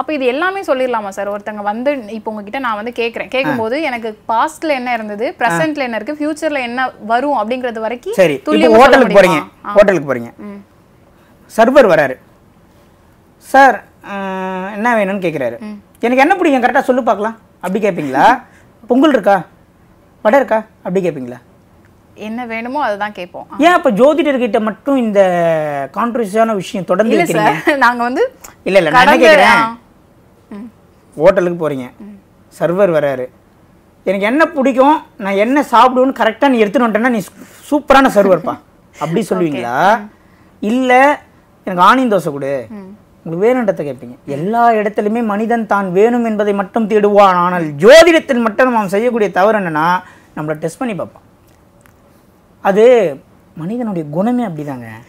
அப்போ இது எல்லாமே சொல்லிடலாமா சார் ஒருத்தங்க வந்து இப்போ உங்ககிட்ட நான் வந்து கேட்குறேன் கேட்கும்போது எனக்கு பாஸ்ட்ல என்ன இருந்தது ப்ரெசென்ட்ல என்ன இருக்கு ஃபியூச்சர்ல என்ன வரும் அப்படிங்கிறது வரைக்கும் சரி ஹோட்டலுக்கு போறீங்க ஹோட்டலுக்கு போறீங்க சர்வர் வராரு சார் என்ன வேணும்னு கேட்குறாரு எனக்கு என்ன பிடிக்கும் கரெக்டாக சொல்லு பார்க்கலாம் அப்படி கேட்பீங்களா பொங்கல் இருக்கா வடை இருக்கா அப்படி கேட்பீங்களா என்ன வேணுமோ அதுதான் கேட்போம் ஏன் அப்ப ஜோதிடர்கிட்ட மட்டும் இந்த கான்ட்ரவர்சியான விஷயம் தொடர்ந்து நாங்க வந்து இல்ல இல்ல நான் கேட்குறேன் ஹோட்டலுக்கு போகிறீங்க சர்வர் வராரு எனக்கு என்ன பிடிக்கும் நான் என்ன சாப்பிடுவேன்னு கரெக்டாக நீ எடுத்துன்னு வந்துட்டேன்னா நீ சூப்பரான சர்வர்ப்பா அப்படி சொல்லுவீங்களா இல்லை எனக்கு ஆனியன் தோசை கொடு உங்களுக்கு வேணுன்றத கேட்பீங்க எல்லா இடத்துலையுமே மனிதன் தான் வேணும் என்பதை மட்டும் தேடுவான் ஆனால் ஜோதிடத்தில் மட்டும் அவன் செய்யக்கூடிய தவறு என்னென்னா நம்மளை டெஸ்ட் பண்ணி பார்ப்பான் அது மனிதனுடைய குணமே அப்படிதாங்க